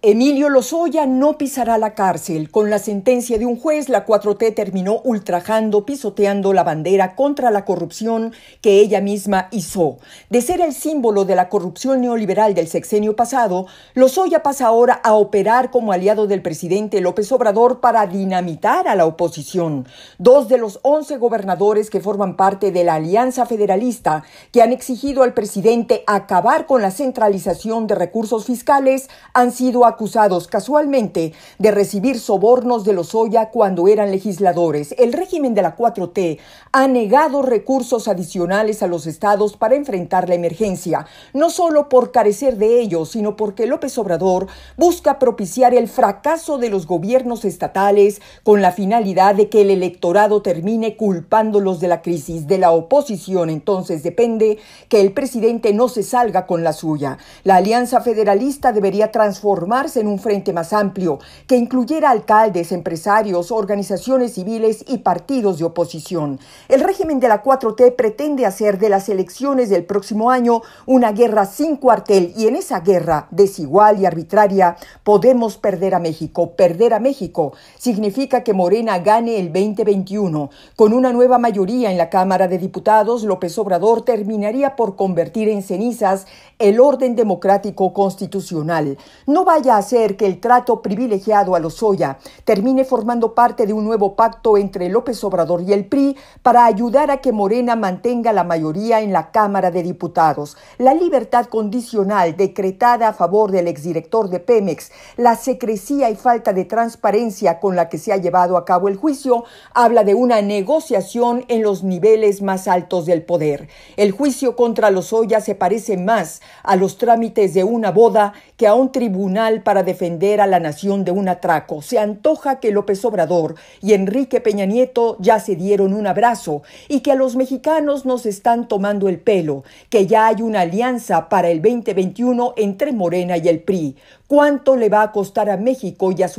Emilio Lozoya no pisará la cárcel. Con la sentencia de un juez, la 4T terminó ultrajando, pisoteando la bandera contra la corrupción que ella misma hizo. De ser el símbolo de la corrupción neoliberal del sexenio pasado, Lozoya pasa ahora a operar como aliado del presidente López Obrador para dinamitar a la oposición. Dos de los once gobernadores que forman parte de la Alianza Federalista, que han exigido al presidente acabar con la centralización de recursos fiscales, han sido acusados casualmente de recibir sobornos de los Oya cuando eran legisladores. El régimen de la 4T ha negado recursos adicionales a los estados para enfrentar la emergencia, no solo por carecer de ellos, sino porque López Obrador busca propiciar el fracaso de los gobiernos estatales con la finalidad de que el electorado termine culpándolos de la crisis. De la oposición entonces depende que el presidente no se salga con la suya. La Alianza Federalista debería transformar en un frente más amplio, que incluyera alcaldes, empresarios, organizaciones civiles y partidos de oposición. El régimen de la 4T pretende hacer de las elecciones del próximo año una guerra sin cuartel y en esa guerra desigual y arbitraria podemos perder a México. Perder a México significa que Morena gane el 2021. Con una nueva mayoría en la Cámara de Diputados, López Obrador terminaría por convertir en cenizas el orden democrático constitucional. No vaya hacer que el trato privilegiado a Lozoya termine formando parte de un nuevo pacto entre López Obrador y el PRI para ayudar a que Morena mantenga la mayoría en la Cámara de Diputados. La libertad condicional decretada a favor del exdirector de Pemex, la secrecía y falta de transparencia con la que se ha llevado a cabo el juicio, habla de una negociación en los niveles más altos del poder. El juicio contra Lozoya se parece más a los trámites de una boda que a un tribunal para defender a la nación de un atraco. Se antoja que López Obrador y Enrique Peña Nieto ya se dieron un abrazo y que a los mexicanos nos están tomando el pelo, que ya hay una alianza para el 2021 entre Morena y el PRI. ¿Cuánto le va a costar a México y a su